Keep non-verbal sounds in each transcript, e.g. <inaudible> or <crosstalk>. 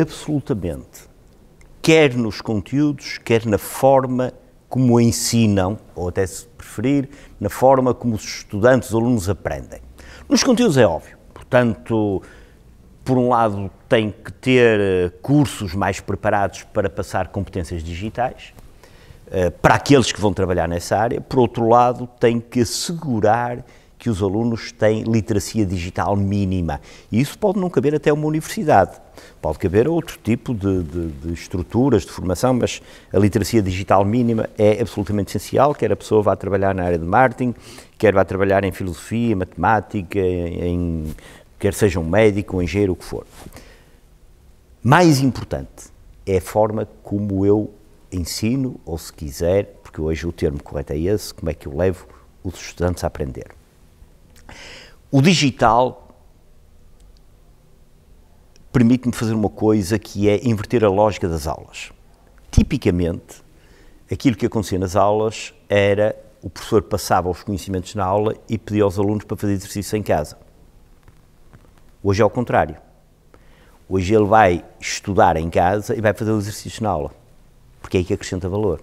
absolutamente, quer nos conteúdos, quer na forma como ensinam, ou até se preferir, na forma como os estudantes, os alunos aprendem. Nos conteúdos é óbvio, portanto, por um lado, tem que ter eh, cursos mais preparados para passar competências digitais, eh, para aqueles que vão trabalhar nessa área, por outro lado, tem que assegurar que os alunos têm literacia digital mínima. E isso pode não caber até uma universidade, pode caber a outro tipo de, de, de estruturas de formação, mas a literacia digital mínima é absolutamente essencial, quer a pessoa vá trabalhar na área de marketing, quer vá trabalhar em filosofia, matemática, em, quer seja um médico, um engenheiro, o que for. Mais importante é a forma como eu ensino, ou se quiser, porque hoje o termo correto é esse, como é que eu levo os estudantes a aprender. O digital permite-me fazer uma coisa que é inverter a lógica das aulas. Tipicamente, aquilo que acontecia nas aulas era o professor passava os conhecimentos na aula e pedia aos alunos para fazer exercício em casa. Hoje é o contrário. Hoje ele vai estudar em casa e vai fazer o exercício na aula, porque é aí que acrescenta valor.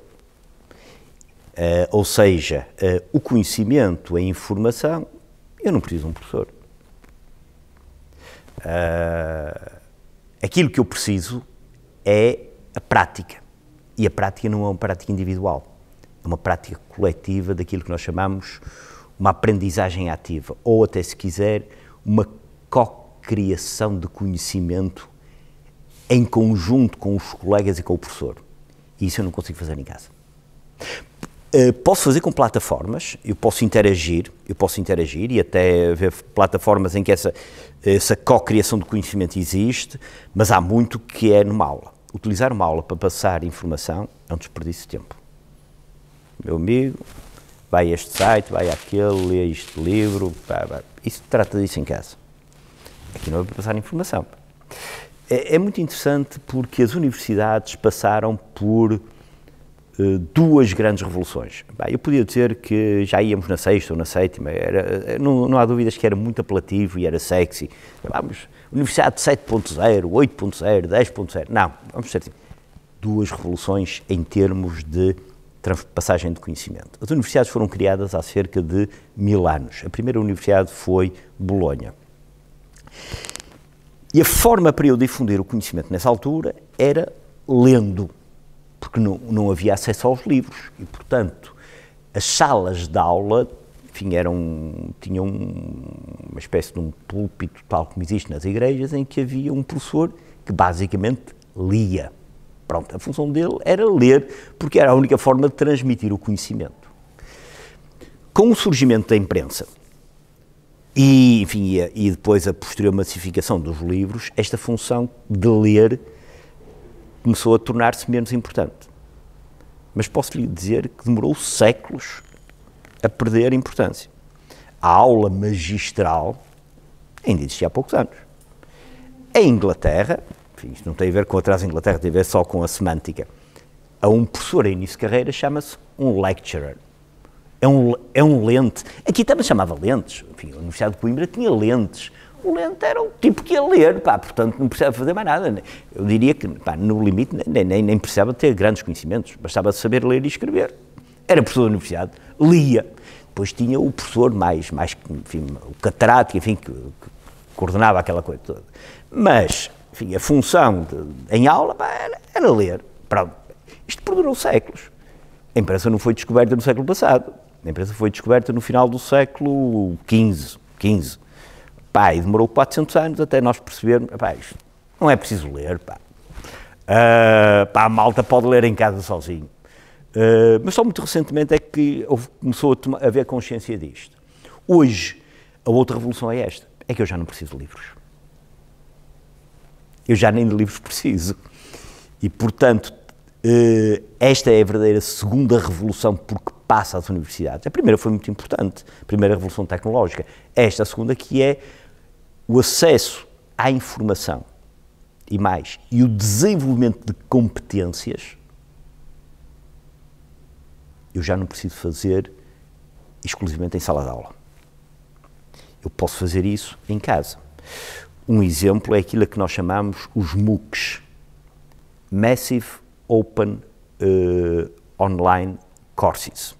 Uh, ou seja, uh, o conhecimento, a informação eu não preciso de um professor. Uh, aquilo que eu preciso é a prática. E a prática não é uma prática individual, é uma prática coletiva daquilo que nós chamamos uma aprendizagem ativa, ou até se quiser, uma co-criação de conhecimento em conjunto com os colegas e com o professor. E isso eu não consigo fazer em casa. Eh, posso fazer com plataformas, eu posso interagir, eu posso interagir e até ver plataformas em que essa, essa co-criação de conhecimento existe, mas há muito que é numa aula. Utilizar uma aula para passar informação é um desperdício de tempo. Meu amigo, vai a este site, vai àquele, lê este livro, pá, pá. isso trata disso em casa. Aqui não é para passar informação. É, é muito interessante porque as universidades passaram por eh, duas grandes revoluções. Bem, eu podia dizer que já íamos na sexta ou na sétima, era, eh, não, não há dúvidas que era muito apelativo e era sexy. Vamos, Universidade 7.0, 8.0, 10.0. Não, vamos ser assim. Duas revoluções em termos de passagem de conhecimento. As universidades foram criadas há cerca de mil anos. A primeira universidade foi Bolonha. E a forma para eu difundir o conhecimento nessa altura era lendo porque não, não havia acesso aos livros e, portanto, as salas de aula enfim, eram, tinham uma espécie de um púlpito, tal como existe nas igrejas, em que havia um professor que basicamente lia. Pronto, a função dele era ler, porque era a única forma de transmitir o conhecimento. Com o surgimento da imprensa e, enfim, e depois a posterior massificação dos livros, esta função de ler começou a tornar-se menos importante. Mas posso lhe dizer que demorou séculos a perder importância. A aula magistral ainda existia há poucos anos. Em Inglaterra, enfim, isto não tem a ver com a atraso Inglaterra, tem a ver só com a semântica. A um professor em início de carreira chama-se um lecturer. É um, é um lente. Aqui também chamava lentes. Enfim, a Universidade de Coimbra tinha lentes lente era o tipo que ia ler, pá, portanto não precisava fazer mais nada. Eu diria que, pá, no limite, nem, nem, nem precisava ter grandes conhecimentos, bastava saber ler e escrever. Era professor da universidade, lia. Depois tinha o professor mais, mais enfim, o catarático, enfim, que, que, coordenava aquela coisa toda. Mas, enfim, a função de, em aula pá, era, era ler. Pronto. Isto perdurou séculos. A imprensa não foi descoberta no século passado. A imprensa foi descoberta no final do século XV. XV Pá, e demorou 400 anos até nós percebermos, pá, isto não é preciso ler, pá. Uh, pá, a malta pode ler em casa sozinho. Uh, mas só muito recentemente é que houve, começou a, a haver consciência disto. Hoje, a outra revolução é esta, é que eu já não preciso de livros. Eu já nem de livros preciso. E, portanto, eh, esta é a verdadeira segunda revolução porque passa às universidades. A primeira foi muito importante, a primeira revolução tecnológica. Esta, a segunda, que é o acesso à informação e mais, e o desenvolvimento de competências. Eu já não preciso fazer exclusivamente em sala de aula. Eu posso fazer isso em casa. Um exemplo é aquilo que nós chamamos os MOOCs Massive Open uh, Online Courses.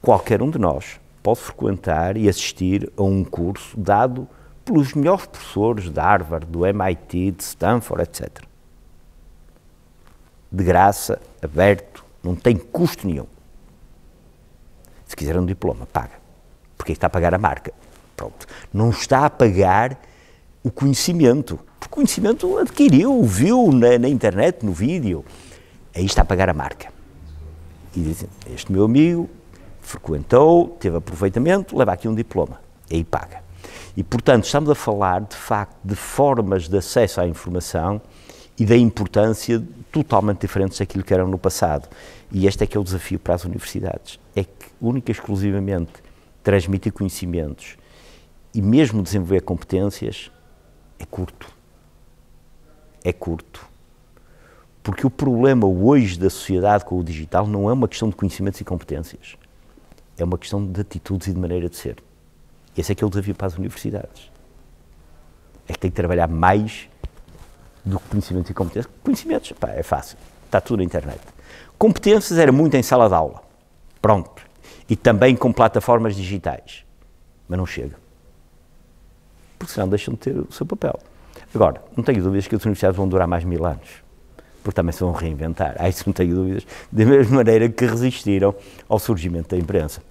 Qualquer um de nós pode frequentar e assistir a um curso dado pelos melhores professores de Harvard, do MIT, de Stanford, etc. De graça, aberto, não tem custo nenhum. Se quiser um diploma, paga. Porque é está a pagar a marca. Pronto. Não está a pagar o conhecimento conhecimento adquiriu, viu na, na, internet, no vídeo. Aí está a pagar a marca. E dizem, este meu amigo frequentou, teve aproveitamento, leva aqui um diploma. Aí paga. E, portanto, estamos a falar, de facto, de formas de acesso à informação e da importância totalmente diferentes daquilo que eram no passado. E este é que é o desafio para as universidades. É que, única e exclusivamente, transmitir conhecimentos e mesmo desenvolver competências é curto é curto. Porque o problema hoje da sociedade com o digital não é uma questão de conhecimentos e competências, é uma questão de atitudes e de maneira de ser. Esse é que é o desafio para as universidades. É que tem que trabalhar mais do que conhecimentos e competências. Conhecimentos, pá, é fácil, está tudo na internet. Competências era muito em sala de aula, pronto. E também com plataformas digitais. Mas não chega. Porque senão deixam de ter o seu papel. Agora, não tenho dúvidas que as universidades vão durar mais mil anos, porque também se vão reinventar. A <laughs> isso não tenho dúvidas, da mesma maneira que resistiram ao surgimento da imprensa.